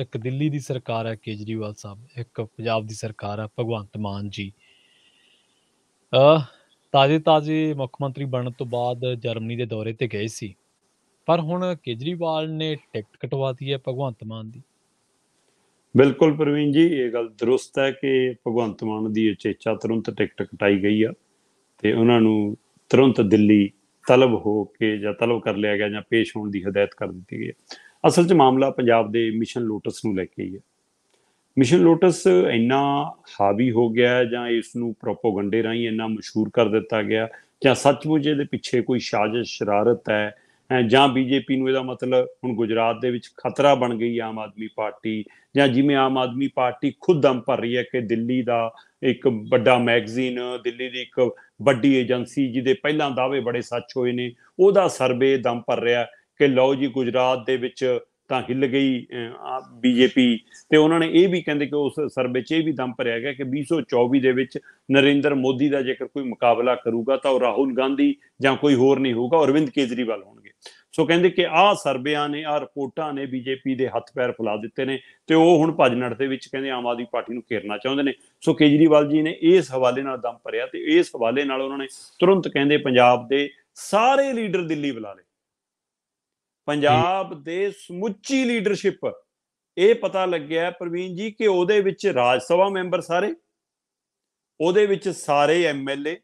ਇੱਕ ਦਿੱਲੀ ਦੀ ਸਰਕਾਰ ਹੈ ਕੇਜਰੀਵਾਲ ਸਾਹਿਬ ਇੱਕ ਪੰਜਾਬ ਦੀ ਸਰਕਾਰ ਹੈ ਭਗਵੰਤ ਮਾਨ ਜੀ ਅ ਤਾਜ਼ੇ ਤਾਜ਼ੇ ਮੁੱਖ ਮੰਤਰੀ ਬਣਨ ਤੋਂ ਬਾਅਦ ਜਰਮਨੀ ਦੇ ਦੌਰੇ ਤੇ ਗਏ ਸੀ ਪਰ ਹੁਣ ਕੇਜਰੀਵਾਲ ਨੇ ਟਿਕਟ ਕਟਵਾਤੀ ਹੈ ਭਗਵੰਤ ਮਾਨ ਦੀ ਬਿਲਕੁਲ ਪ੍ਰਵੀਨ ਜੀ ਇਹ ਗੱਲ ਦਰੁਸਤ ਹੈ ਕਿ ਭਗਵੰਤ ਮਾਨ ਦੀ ਉਚੇਚਾ ਤੁਰੰਤ ਟਿਕਟ ਕਟਾਈ ਗਈ ਆ ਤੇ ਉਹਨਾਂ ਨੂੰ ਤੁਰੰਤ ਦਿੱਲੀ ਤਲਬ ਹੋ ਕੇ ਜਾਂ ਤਲਬ ਕਰ ਲਿਆ ਗਿਆ ਜਾਂ ਪੇਸ਼ ਹੋਣ ਦੀ ਹਦਾਇਤ ਕਰ ਦਿੱਤੀ ਗਈ ਅਸਲ 'ਚ ਮਾਮਲਾ ਪੰਜਾਬ ਦੇ ਮਿਸ਼ਨ ਲੋਟਸ ਨੂੰ ਲੈ ਕੇ ਹੀ ਹੈ ਮਿਸ਼ਨ ਲੋਟਸ ਇੰਨਾ ਹਾਵੀ ਹੋ ਗਿਆ ਜਾਂ ਇਸ ਨੂੰ ਪ੍ਰੋਪਾਗੈਂਡੇ ਰਾਹੀਂ ਇੰਨਾ ਮਸ਼ਹੂਰ ਕਰ ਦਿੱਤਾ ਗਿਆ ਜਾਂ ਸੱਚਮੁੱਚ ਇਹਦੇ ਪਿੱਛੇ ਕੋਈ ਸਾਜ਼ਿਸ਼ ਸ਼ਰਾਰਤ ਹੈ ਜਾਂ ਬੀਜੇਪੀ ਨੂੰ ਇਹਦਾ ਮਤਲਬ ਹੁਣ ਗੁਜਰਾਤ ਦੇ ਵਿੱਚ ਖਤਰਾ ਬਣ ਗਈ ਆਮ ਆਦਮੀ ਪਾਰਟੀ ਜਾਂ ਜਿਵੇਂ ਆਮ ਆਦਮੀ ਪਾਰਟੀ ਖੁਦ ਦਮ ਭਰ ਰਹੀ ਹੈ ਕਿ ਦਿੱਲੀ ਦਾ ਇੱਕ ਵੱਡਾ ਮੈਗਜ਼ੀਨ ਦਿੱਲੀ ਦੀ ਇੱਕ ਵੱਡੀ ਏਜੰਸੀ ਜਿਹਦੇ ਪਹਿਲਾਂ ਦਾਅਵੇ ਬੜੇ ਸੱਚ ਹੋਏ ਨੇ ਉਹਦਾ ਸਰਵੇ ਦਮ ਭਰ ਰਿਹਾ ਕਿ ਲਓ ਜੀ ਗੁਜਰਾਤ ਦੇ ਵਿੱਚ ਤਾਂ ਹਿੱਲ ਗਈ ਬੀਜੇਪੀ ਤੇ ਉਹਨਾਂ ਨੇ ਇਹ ਵੀ ਕਹਿੰਦੇ ਕਿ ਉਸ ਸਰਵੇ 'ਚ ਇਹ ਵੀ ਦਮ ਭਰਿਆ ਗਿਆ ਕਿ 2024 ਦੇ ਵਿੱਚ ਨਰਿੰਦਰ ਮੋਦੀ ਦਾ ਜੇਕਰ ਕੋਈ ਮੁਕਾਬਲਾ ਕਰੂਗਾ ਤਾਂ ਉਹ ਰਾਹੁਲ ਗਾਂਧੀ ਜਾਂ ਕੋਈ ਹੋਰ ਨਹੀਂ ਹੋਊਗਾ ਅਰਵਿੰਦ ਕੇਜਰੀਵਾਲ ਹੋਣਗੇ ਸੋ ਕਹਿੰਦੇ ਕਿ ਆਹ ਸਰਵੇਆਂ ਨੇ ਆ ਰਿਪੋਰਟਾਂ ਨੇ ਬੀਜੇਪੀ ਦੇ ਹੱਥ ਪੈਰ ਫੁਲਾ ਦਿੱਤੇ ਨੇ ਤੇ ਉਹ ਹੁਣ ਭਜਨੜ ਦੇ ਵਿੱਚ ਕਹਿੰਦੇ ਆਮ ਆਦਮੀ ਪਾਰਟੀ ਨੂੰ ਘੇਰਨਾ ਚਾਹੁੰਦੇ ਨੇ ਸੋ ਕੇਜਰੀਵਾਲ ਜੀ ਨੇ ਇਸ ਹਵਾਲੇ ਨਾਲ ਦਮ ਭਰਿਆ ਤੇ ਇਸ ਹਵਾਲੇ ਨਾਲ ਉਹਨਾਂ ਨੇ ਤੁਰੰਤ ਕਹਿੰਦੇ ਪੰਜਾਬ ਦੇ ਸਾਰੇ ਲੀਡਰ ਦਿੱਲੀ ਬੁਲਾ ਲਏ ਪੰਜਾਬ ਦੇ ਸਮੁੱਚੀ ਲੀਡਰਸ਼ਿਪ ਇਹ ਪਤਾ ਲੱਗਿਆ ਪ੍ਰਵੀਨ ਜੀ ਕਿ ਉਹਦੇ ਵਿੱਚ ਰਾਜ ਸਭਾ ਮੈਂਬਰ ਸਾਰੇ ਉਹਦੇ ਵਿੱਚ ਸਾਰੇ ਐਮਐਲਏ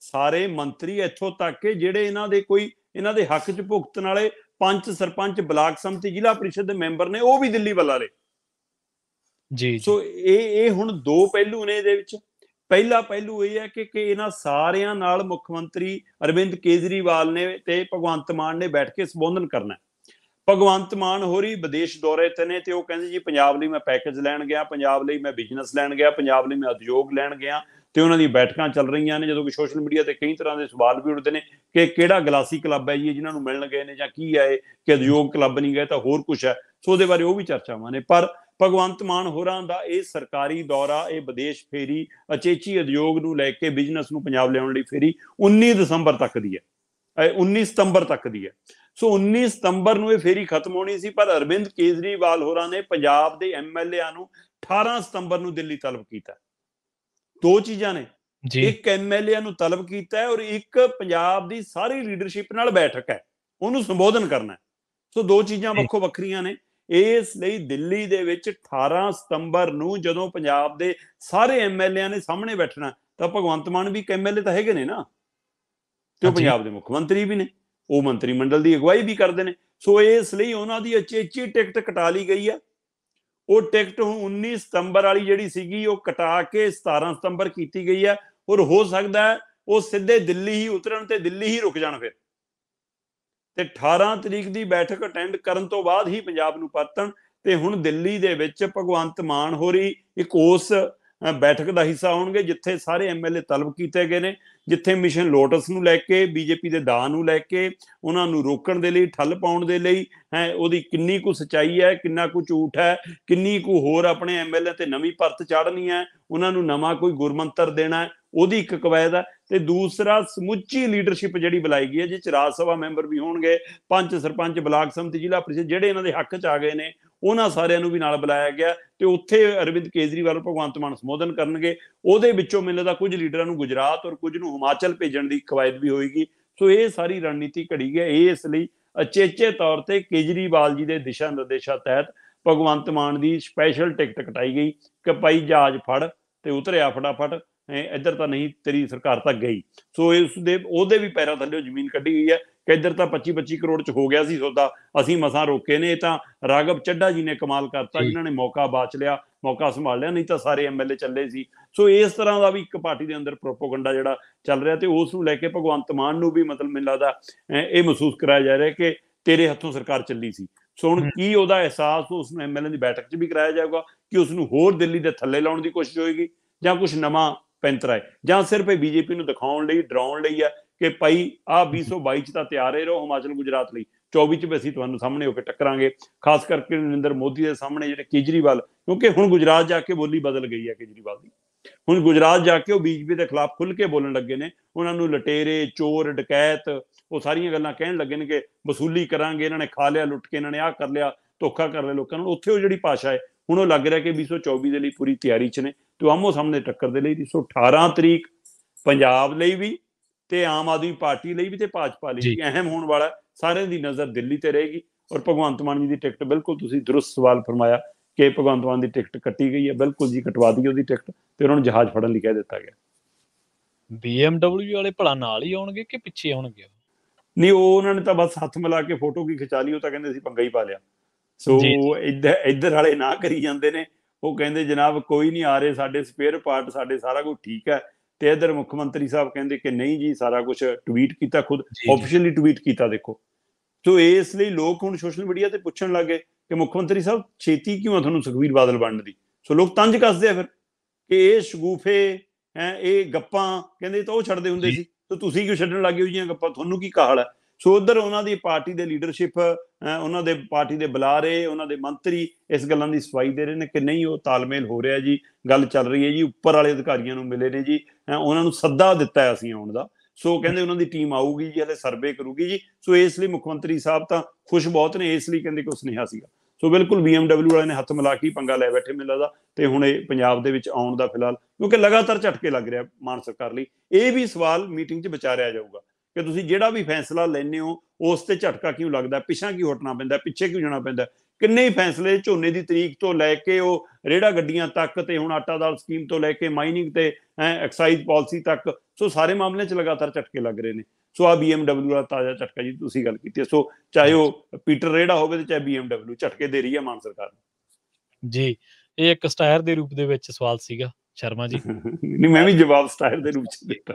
ਸਾਰੇ ਮੰਤਰੀ ਇੱਥੋਂ ਤੱਕ ਕਿ ਜਿਹੜੇ ਇਹਨਾਂ ਦੇ ਕੋਈ ਇਹਨਾਂ ਦੇ ਹੱਕ 'ਚ ਭੁਗਤਣ ਵਾਲੇ ਪੰਚ ਸਰਪੰਚ ਬਲਾਕ ਸੰਮਤੀ ਜ਼ਿਲ੍ਹਾ ਪ੍ਰੀਸ਼ਦ ਦੇ ਮੈਂਬਰ ਨੇ ਉਹ ਵੀ ਦਿੱਲੀ ਵੱਲ ਨੇ ਜੀ ਸੋ ਇਹ ਇਹ ਹੁਣ ਦੋ ਪਹਿਲੂ ਨੇ ਇਹਦੇ ਵਿੱਚ ਪਹਿਲਾ ਪਹਿਲੂ ਇਹ ਹੈ ਕਿ ਕਿ ਇਹਨਾਂ ਸਾਰਿਆਂ ਨਾਲ ਮੁੱਖ ਮੰਤਰੀ ਅਰਵਿੰਦ ਕੇਜਰੀਵਾਲ ਨੇ ਤੇ ਭਗਵੰਤ ਮਾਨ ਨੇ ਬੈਠ ਕੇ ਸੰਬੋਧਨ ਕਰਨਾ ਭਗਵੰਤ ਮਾਨ ਹੋਰੀ ਵਿਦੇਸ਼ ਦੌਰੇ ਤੇ ਨੇ ਤੇ ਉਹ ਕਹਿੰਦੇ ਜੀ ਪੰਜਾਬ ਲਈ ਮੈਂ ਪੈਕੇਜ ਲੈਣ ਗਿਆ ਪੰਜਾਬ ਲਈ ਮੈਂ ਬਿਜ਼ਨਸ ਲੈਣ ਗਿਆ ਪੰਜਾਬ ਲਈ ਮੈਂ ਉਦਯੋਗ ਲੈਣ ਗਿਆ ਤੇ ਉਹਨਾਂ ਦੀ ਬੈਠਕਾਂ ਚੱਲ ਰਹੀਆਂ ਨੇ ਜਦੋਂ ਕਿ ਸੋਸ਼ਲ ਮੀਡੀਆ ਤੇ ਕਈ ਤਰ੍ਹਾਂ ਦੇ ਸਵਾਲ ਵੀ ਉੱਠਦੇ ਨੇ ਕਿ ਕਿਹੜਾ ਗਲਾਸੀ ਕਲੱਬ ਹੈ ਜੀ ਜਿਨ੍ਹਾਂ ਨੂੰ ਮਿਲਣ ਗਏ ਨੇ ਜਾਂ ਕੀ ਹੈ ਕਿ ਉਦਯੋਗ ਕਲੱਬ ਨਹੀਂ ਗਏ ਤਾਂ ਹੋਰ ਕੁਝ ਹੈ ਸੋ ਉਹਦੇ ਬਾਰੇ ਉਹ ਵੀ ਚਰਚਾਵਾਂ ਨੇ ਪਰ ਭਗਵੰਤ ਮਾਨ ਹੋਰਾਂ ਦਾ ਇਹ ਸਰਕਾਰੀ ਦੌਰਾ ਇਹ ਵਿਦੇਸ਼ ਫੇਰੀ ਅਚੇਚੀ ਉਦਯੋਗ ਨੂੰ ਲੈ ਕੇ ਬਿਜ਼ਨਸ ਨੂੰ ਪੰਜਾਬ ਲਿਆਉਣ ਲਈ ਫੇਰੀ 19 ਦਸੰਬਰ ਤੱਕ ਦੀ ਹੈ 19 ਸਤੰਬਰ ਤੱਕ ਦੀ ਹੈ ਸੋ 19 ਸਤੰਬਰ ਨੂੰ ਇਹ ਫੇਰੀ ਖਤਮ ਹੋਣੀ ਸੀ ਪਰ ਅਰਵਿੰਦ ਕੇਜਰੀਵਾਲ ਹੋਰਾਂ ਨੇ ਪੰਜਾਬ ਦੇ ਐਮਐਲਏਆਂ ਨੂੰ 18 ਸਤੰਬਰ ਨੂੰ ਦਿੱਲੀ ਤਲਬ ਕੀਤਾ ਦੋ ਚੀਜ਼ਾਂ ਨੇ ਇੱਕ ਐਮਐਲਏ ਨੂੰ ਤਲਬ ਕੀਤਾ ਹੈ ਔਰ ਇੱਕ ਪੰਜਾਬ ਦੀ ਸਾਰੀ ਲੀਡਰਸ਼ਿਪ ਨਾਲ ਬੈਠਕ ਹੈ ਉਹਨੂੰ ਸੰਬੋਧਨ ਕਰਨਾ ਸੋ ਦੋ ਚੀਜ਼ਾਂ ਵੱਖੋ ਵੱਖਰੀਆਂ ਨੇ ਇਸ ਲਈ ਦਿੱਲੀ ਦੇ ਵਿੱਚ 18 ਸਤੰਬਰ ਨੂੰ ਜਦੋਂ ਪੰਜਾਬ ਦੇ ਸਾਰੇ ਐਮਐਲਏਆਂ ਨੇ ਸਾਹਮਣੇ ਬੈਠਣਾ ਤਾਂ ਭਗਵੰਤ ਮਾਨ ਵੀ ਐਮਐਲਏ ਤਾਂ ਹੈਗੇ ਨੇ ਨਾ ਤੇ ਉਹ ਪੰਜਾਬ ਦੇ ਮੁੱਖ ਮੰਤਰੀ ਵੀ ਨੇ ਉਹ ਮੰਤਰੀ ਮੰਡਲ ਦੀ ਅਗਵਾਈ ਵੀ ਕਰਦੇ ਨੇ ਸੋ ਇਸ ਲਈ ਉਹਨਾਂ ਦੀ ਅਚੇਚੀ ਟਿਕਟ ਕਟਾ ਲਈ ਗਈ ਆ ਉਹ ਟਿਕਟ ਹੁਣ 19 ਸਤੰਬਰ ਵਾਲੀ ਜਿਹੜੀ ਸੀਗੀ ਉਹ ਕਟਾ ਕੇ 17 ਸਤੰਬਰ ਕੀਤੀ ਗਈ ਆ ਔਰ ਹੋ ਸਕਦਾ ਉਹ ਸਿੱਧੇ ਦਿੱਲੀ ਹੀ ਉਤਰਨ ਤੇ ਦਿੱਲੀ ਹੀ ਰੁਕ ਜਾਣ ਫਿਰ ਤੇ 18 ਤਰੀਕ ਦੀ ਬੈਠਕ ਅਟੈਂਡ ਕਰਨ ਤੋਂ ਬਾਅਦ ਹੀ ਪੰਜਾਬ ਨੂੰ ਪਰਤਣ ਤੇ ਹੁਣ ਦਿੱਲੀ ਦੇ ਵਿੱਚ ਭਗਵੰਤ ਮਾਨ ਹੋਰੀ ਇੱਕ ਉਸ ਬੈਠਕ ਦਾ ਹਿੱਸਾ ਹੋਣਗੇ ਜਿੱਥੇ ਸਾਰੇ ਐਮਐਲਏ ਤਲਬ ਕੀਤੇ ਗਏ ਨੇ ਜਿੱਥੇ ਮਿਸ਼ਨ ਲੋਟਸ ਨੂੰ ਲੈ ਕੇ ਬੀਜੇਪੀ ਦੇ ਦਾਅ ਨੂੰ ਲੈ ਕੇ ਉਹਨਾਂ ਨੂੰ ਰੋਕਣ ਦੇ ਲਈ ਠੱਲ ਪਾਉਣ ਦੇ ਲਈ ਹੈ ਉਹਦੀ ਕਿੰਨੀ ਕੁ ਸਚਾਈ ਹੈ ਕਿੰਨਾ ਕੁ ਝੂਠ ਹੈ ਕਿੰਨੀ ਕੁ ਹੋਰ ਆਪਣੇ ਐਮਐਲਏ ਤੇ ਨਵੀਂ ਪਰਤ ਚਾੜਨੀ ਹੈ ਉਹਨਾਂ ਨੂੰ ਨਵਾਂ ਕੋਈ ਗੁਰਮੰਤਰ ਦੇਣਾ ਹੈ ਉਹਦੀ ਇੱਕ ਕਵਾਇਦ ਹੈ ਤੇ ਦੂਸਰਾ ਸਮੁੱਚੀ ਲੀਡਰਸ਼ਿਪ ਜਿਹੜੀ ਬੁਲਾਈ ਗਈ ਹੈ ਜਿਸ ਚ ਰਾਜ ਸਭਾ ਮੈਂਬਰ ਵੀ ਹੋਣਗੇ ਪੰਜ ਸਰਪੰਚ ਬਲਾਕ ਸਮਿਤੀ ਜ਼ਿਲ੍ਹਾ ਪ੍ਰੀਸ਼ਦ ਜਿਹੜੇ ਇਹਨਾਂ ਦੇ ਹੱਕ ਚ ਆ ਗਏ ਨੇ ਉਹਨਾਂ ਸਾਰਿਆਂ ਨੂੰ ਵੀ ਨਾਲ ਬੁਲਾਇਆ ਗਿਆ ਤੇ ਉੱਥੇ ਅਰਵਿੰਦ ਕੇਜਰੀਵਾਲ ਭਗਵੰਤ ਮਾਨ ਸੰਬੋਧਨ ਕਰਨਗੇ ਉਹਦੇ ਵਿੱਚੋਂ ਮੈਨੂੰ ਲੱਗਦਾ ਕੁਝ ਲੀਡਰਾਂ ਨੂੰ ਗੁਜਰਾਤ ਔਰ ਕੁਝ ਨੂੰ ਹਿਮਾਚਲ ਭੇਜਣ ਦੀ ਕਵਾਇਦ ਵੀ ਹੋਏਗੀ ਸੋ ਇਹ ਸਾਰੀ ਰਣਨੀਤੀ ਘੜੀ ਗਈ ਹੈ ਇਸ ਲਈ ਅਚੇਚੇ ਤੌਰ ਤੇ ਕੇਜਰੀਵਾਲ ਜੀ ਦੇ ਦਿਸ਼ਾ ਨਿਰਦੇਸ਼ਾਂ ਤਹਿਤ ਭਗਵੰਤ ਮਾਨ ਦੀ ਸਪੈਸ਼ਲ ਟਿਕਟ ਕਟਾਈ ਗਈ ਕਿ ਭਾਈ ਜਹਾਜ਼ ਫੜ ਤੇ ਉਤਰਿਆ ਫਟਾਫਟ ਇੱਧਰ ਤਾਂ ਨਹੀਂ ਤੇਰੀ ਸਰਕਾਰ ਤਾਂ ਗਈ ਸੋ ਇਸ ਦੇ ਉਹਦੇ ਵੀ ਪੈਰਾਂ ਥੱਲੇ ਜ਼ਮੀਨ ਕੱਢੀ ਗਈ ਹੈ ਕਿ ਇੱਧਰ ਤਾਂ 25 25 ਕਰੋੜ ਚ ਹੋ ਗਿਆ ਸੀ ਸੌਦਾ ਅਸੀਂ ਮਸਾਂ ਰੋਕੇ ਨੇ ਤਾਂ ਰਾਗਵ ਚੱਡਾ ਜੀ ਨੇ ਕਮਾਲ ਕਰਤਾ ਜਿਨ੍ਹਾਂ ਨੇ ਮੌਕਾ ਬਾਚ ਲਿਆ ਮੌਕਾ ਸੰਭਾਲ ਲਿਆ ਨਹੀਂ ਤਾਂ ਸਾਰੇ ਐਮਐਲਏ ਚੱਲੇ ਸੀ ਸੋ ਇਸ ਤਰ੍ਹਾਂ ਦਾ ਵੀ ਇੱਕ ਪਾਰਟੀ ਦੇ ਅੰਦਰ ਪ੍ਰੋਪਗੈਂਡਾ ਜਿਹੜਾ ਚੱਲ ਰਿਹਾ ਤੇ ਉਸ ਨੂੰ ਲੈ ਕੇ ਭਗਵੰਤ ਮਾਨ ਨੂੰ ਵੀ ਮਤਲਬ ਮਿਲਦਾ ਇਹ ਮਹਿਸੂਸ ਕਰਾਇਆ ਜਾ ਰਿਹਾ ਕਿ ਤੇਰੇ ਹੱਥੋਂ ਸਰਕਾਰ ਚੱਲੀ ਸੀ ਸੋ ਹੁਣ ਕੀ ਉਹਦਾ ਅਹਿਸਾਸ ਉਸ ਨੂੰ ਐਮਐਲਏ ਦੀ ਬੈਠਕ 'ਚ ਵੀ ਕਰਾਇਆ ਜਾਊਗਾ ਕਿ ਉਸ ਨੂੰ ਹੋਰ ਦਿੱਲੀ ਦੇ ਥੱਲੇ ਲਾਉਣ ਦੀ ਕੋਸ਼ਿਸ਼ ਹੋਏਗੀ ਜਾਂ ਕੁਝ ਨਵਾਂ ਪੈਂਤਰਾ ਹੈ ਜਾਂ ਸਿਰਫ ਇਹ ਬੀਜੇਪੀ ਨੂੰ ਦਿਖਾਉਣ ਲਈ ਡਰਾਉਣ ਲਈ ਹੈ ਕਿ ਭਾਈ ਆ 2022 ਚ ਤਾਂ ਤਿਆਰ ਰਹੋ ਹਿਮਾਚਲ ਗੁਜਰਾਤ ਲਈ 24 ਚ ਵੀ ਅਸੀਂ ਤੁਹਾਨੂੰ ਸਾਹਮਣੇ ਹੋ ਕੇ ਟੱਕਰਾਂਗੇ ਖਾਸ ਕਰਕੇ ਨਰਿੰਦਰ ਮੋਦੀ ਦੇ ਸਾਹਮਣੇ ਜਿਹੜੇ ਕੇਜਰੀਵਾਲ ਕਿਉਂਕਿ ਹੁਣ ਗੁਜਰਾਤ ਜਾ ਕੇ ਬੋਲੀ ਬਦਲ ਗਈ ਹੈ ਕੇਜਰੀਵਾਲ ਦੀ ਹੁਣ ਗੁਜਰਾਤ ਜਾ ਕੇ ਉਹ ਬੀਜਪੀ ਦੇ ਖਿਲਾਫ ਖੁੱਲ ਕੇ ਬੋਲਣ ਲੱਗੇ ਨੇ ਉਹਨਾਂ ਨੂੰ ਲਟੇਰੇ ਚੋਰ ਡਕੈਤ ਉਹ ਸਾਰੀਆਂ ਗੱਲਾਂ ਕਹਿਣ ਲੱਗੇ ਨੇ ਕਿ ਵਸੂਲੀ ਕਰਾਂਗੇ ਇਹਨਾਂ ਨੇ ਖਾ ਲਿਆ ਲੁੱਟ ਕੇ ਇਹਨਾਂ ਨੇ ਆਹ ਕਰ ਲਿਆ ਧੋਖਾ ਕਰ ਲਿਆ ਲੋਕਾਂ ਨੂੰ ਉੱਥੇ ਉਹ ਜਿਹੜੀ ਭਾਸ਼ਾ ਹੈ ਹੁਣ ਉਹ ਲੱਗ ਰਿਹਾ ਕਿ 2024 ਦੇ ਲਈ ਪੂਰੀ ਤਿਆਰੀ 'ਚ ਨੇ ਤੇ ਆਮੋ ਸਾਹਮਣੇ ਟੱਕਰ ਦੇ ਲਈ 118 ਤਰੀਕ ਪੰਜਾਬ ਲਈ ਵੀ ਤੇ ਆਮ ਆਦਮੀ ਪਾਰਟੀ ਲਈ ਵੀ ਤੇ ਭਾਜਪਾ ਲਈ ਵੀ ਅਹਿਮ ਹੋਣ ਵਾਲਾ ਸਾਰਿਆਂ ਦੀ ਨਜ਼ਰ ਦਿੱਲੀ ਤੇ ਰਹੇਗੀ ਔਰ ਭਗਵੰਤ ਮਾਨ ਜੀ ਦੀ ਟਿਕਟ ਬਿਲਕੁਲ ਤੁਸੀਂ ਦਰਸ ਸਵਾਲ ਫਰਮਾਇਆ ਕਿ ਭਗਵੰਤ ਮਾਨ ਦੀ ਟਿਕਟ ਕੱਟੀ ਗਈ ਹੈ ਬਿਲਕੁਲ ਜੀ ਕਟਵਾ ਦਿੱਤੀ ਉਹਦੀ ਟਿਕਟ ਤੇ ਉਹਨਾਂ ਨੂੰ ਜਹਾਜ਼ ਫੜਨ ਲਈ ਕਹਿ ਦਿੱਤਾ ਗਿਆ BMW ਵਾਲੇ ਭਲਾ ਨਾਲ ਹੀ ਆਉਣਗੇ ਕਿ ਪਿੱਛੇ ਆਉਣਗੇ ਨਹੀਂ ਉਹ ਉਹਨਾਂ ਨੇ ਤਾਂ ਬਸ ਹੱਥ ਮਿਲਾ ਕੇ ਫੋਟੋ ਕੀ ਖਿਚਾ ਲਈ ਉਹ ਤਾਂ ਕਹਿੰਦੇ ਸੀ ਪੰਗਾ ਹੀ ਪਾ ਲਿਆ ਸੋ ਇੱਧਰ ਇੱਧਰ ਵਾਲੇ ਨਾ ਕਰੀ ਜਾਂਦੇ ਨੇ ਉਹ ਕਹਿੰਦੇ ਜਨਾਬ ਕੋਈ ਨਹੀਂ ਆ ਰਹੇ ਸਾਡੇ ਸਪੇਅਰ ਪਾਰਟ ਸਾਡੇ ਸਾਰਾ ਕੁਝ ਠੀਕ ਹੈ ਤੇ ਇਧਰ ਮੁੱਖ ਮੰਤਰੀ ਸਾਹਿਬ ਕਹਿੰਦੇ ਕਿ ਨਹੀਂ ਜੀ ਸਾਰਾ ਕੁਝ ਟਵੀਟ ਕੀਤਾ ਖੁਦ ਆਫੀਸ਼ੀਅਲੀ ਟਵੀਟ ਕੀਤਾ ਦੇਖੋ ਸੋ ਇਸ ਲਈ ਲੋਕ ਹੁਣ ਸੋਸ਼ਲ ਮੀਡੀਆ ਤੇ ਪੁੱਛਣ ਲੱਗੇ ਕਿ ਮੁੱਖ ਮੰਤਰੀ ਸਾਹਿਬ ਛੇਤੀ ਕਿਉਂ ਆ ਤੁਹਾਨੂੰ ਸੁਖਵੀਰ ਬਾਦਲ ਬਣਨ ਦੀ ਸੋ ਲੋਕ ਤੰਜ ਕੱਸਦੇ ਆ ਫਿਰ ਕਿ ਇਹ ਸ਼ਗੂਫੇ ਹੈ ਇਹ ਗੱਪਾਂ ਕਹਿੰਦੇ ਤਾਂ ਉਹ ਛੱਡਦੇ ਹੁੰਦੇ ਸੀ ਤੋ ਤੁਸੀਂ ਕਿਉਂ ਛੱਡਣ ਲੱਗੇ ਹੋ ਜੀਆਂ ਗੱਪਾਂ ਤੁਹਾਨੂੰ ਕੀ ਕਾਹਲ ਹੈ ਸੋ ਉਧਰ ਉਹਨਾਂ ਦੀ ਪਾਰਟੀ ਦੇ ਲੀਡਰਸ਼ਿਪ ਉਹਨਾਂ ਦੇ ਪਾਰਟੀ ਦੇ ਬੁਲਾਰੇ ਉਹਨਾਂ ਦੇ ਮੰਤਰੀ ਇਸ ਗੱਲਾਂ ਦੀ ਸਫਾਈ ਦੇ ਰਹੇ ਨੇ ਕਿ ਨਹੀਂ ਉਹ ਤਾਲਮੇਲ ਹੋ ਰਿਹਾ ਜੀ ਗੱਲ ਚੱਲ ਰਹੀ ਹੈ ਜੀ ਉੱਪਰ ਵਾਲੇ ਅਧਿਕਾਰੀਆਂ ਨੂੰ ਮਿਲੇ ਨੇ ਜੀ ਉਹਨਾਂ ਨੂੰ ਸੱਦਾ ਦਿੱਤਾ ਹੈ ਅਸੀਂ ਆਉਣ ਦਾ ਸੋ ਕਹਿੰਦੇ ਉਹਨਾਂ ਦੀ ਟੀਮ ਆਊਗੀ ਜੀ ਹਲੇ ਸਰਵੇ ਕਰੂਗੀ ਜੀ ਸੋ ਇਸ ਲਈ ਮੁੱਖ ਮੰਤਰੀ ਸਾਹਿਬ ਤਾਂ ਖੁਸ਼ ਬਹੁਤ ਨੇ ਇਸ ਲਈ ਕਹਿੰਦੇ ਕਿ ਉਸ ਨੇ ਸੀਗਾ ਸੋ ਬਿਲਕੁਲ BMW ਵਾਲੇ ਨੇ ਹੱਥ ਮਿਲਾ ਕੇ ਪੰਗਾ ਲੈ ਬੈਠੇ ਮਿਲਾ ਦਾ ਤੇ ਹੁਣ ਇਹ ਪੰਜਾਬ ਦੇ ਵਿੱਚ ਆਉਣ ਦਾ ਫਿਲਹਾਲ ਕਿਉਂਕਿ ਲਗਾਤਾਰ ਝਟਕੇ ਲੱਗ ਰਿਹਾ ਮਾਨ ਸਰਕਾਰ ਲਈ ਇਹ ਵੀ ਸਵਾਲ ਮੀਟਿੰਗ 'ਚ ਵਿਚਾਰਿਆ ਜਾਊਗਾ ਕਿ ਤੁਸੀਂ ਜਿਹੜਾ ਵੀ ਫੈਸਲਾ ਲੈਨੇ ਹੋ ਉਸ ਤੇ ਝਟਕਾ ਕਿਉਂ ਲੱਗਦਾ ਪਿਛਾਂ ਕਿਉਂ ਹਟਣਾ ਪੈਂਦਾ ਪਿੱਛੇ ਕਿਉਂ ਜਾਣਾ ਪੈਂਦਾ ਕਿੰਨੇ ਹੀ ਫੈਸਲੇ ਝੋਨੇ ਦੀ ਤਰੀਕ ਤੋਂ ਲੈ ਕੇ ਉਹ ਰੇੜਾ ਗੱਡੀਆਂ ਤੱਕ ਤੇ ਹੁਣ ਆਟਾ ਦਾਲ ਸਕੀਮ ਤੋਂ ਲੈ ਕੇ ਮਾਈਨਿੰਗ ਤੇ ਐਕਸਾਈਜ਼ ਪਾਲਿਸੀ ਤੱਕ ਸੋ ਸਾਰੇ ਮਾਮਲੇ 'ਚ ਲਗਾਤਾਰ ਝਟਕੇ ਲੱਗ ਰਹੇ ਨੇ ਸੋ ਆ BMW ਦਾ ਤਾਜ਼ਾ ਝਟਕਾ ਜੀ ਤੁਸੀਂ ਗੱਲ ਕੀਤੀ ਸੋ ਚਾਹੇ ਉਹ ਪੀਟਰ ਰੇੜਾ ਹੋਵੇ ਤੇ ਚਾਹੇ BMW ਝਟਕੇ ਦੇ ਰਹੀ ਹੈ ਮਾਨ ਸਰਕਾਰ ਜੀ ਇਹ ਇੱਕ ਸਟਾਇਰ ਦੇ ਰੂਪ ਦੇ ਵਿੱਚ ਸਵਾਲ ਸੀਗਾ ਸ਼ਰਮਾ ਜੀ ਨਹੀਂ ਮੈਂ ਵੀ ਜਵਾਬ ਸਟਾਈਲ ਦੇ ਰੂਪ ਚ ਦਿੱਤਾ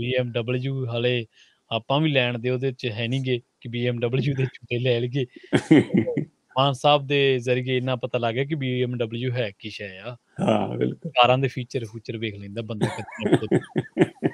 BMW ਹਲੇ ਆਪਾਂ ਵੀ ਲੈਣ ਦੇ ਉਹਦੇ ਚ ਹੈ ਨਹੀਂਗੇ ਕਿ BMW ਦੇ ਚੁਟੇ ਲੈ ਲਗੇ ਮਾਨ ਸਾਹਿਬ ਦੇ ਜ਼ਰੀਏ ਇਹਨਾਂ ਪਤਾ ਲੱਗ ਗਿਆ ਕਿ BMW ਹੈ ਕੀ ਸ਼ੈ ਆ ਹਾਂ ਬਿਲਕੁਲ ਕਾਰਾਂ ਦੇ ਫੀਚਰ ਫੂਚਰ ਵੇਖ ਲੈਂਦਾ ਬੰਦਾ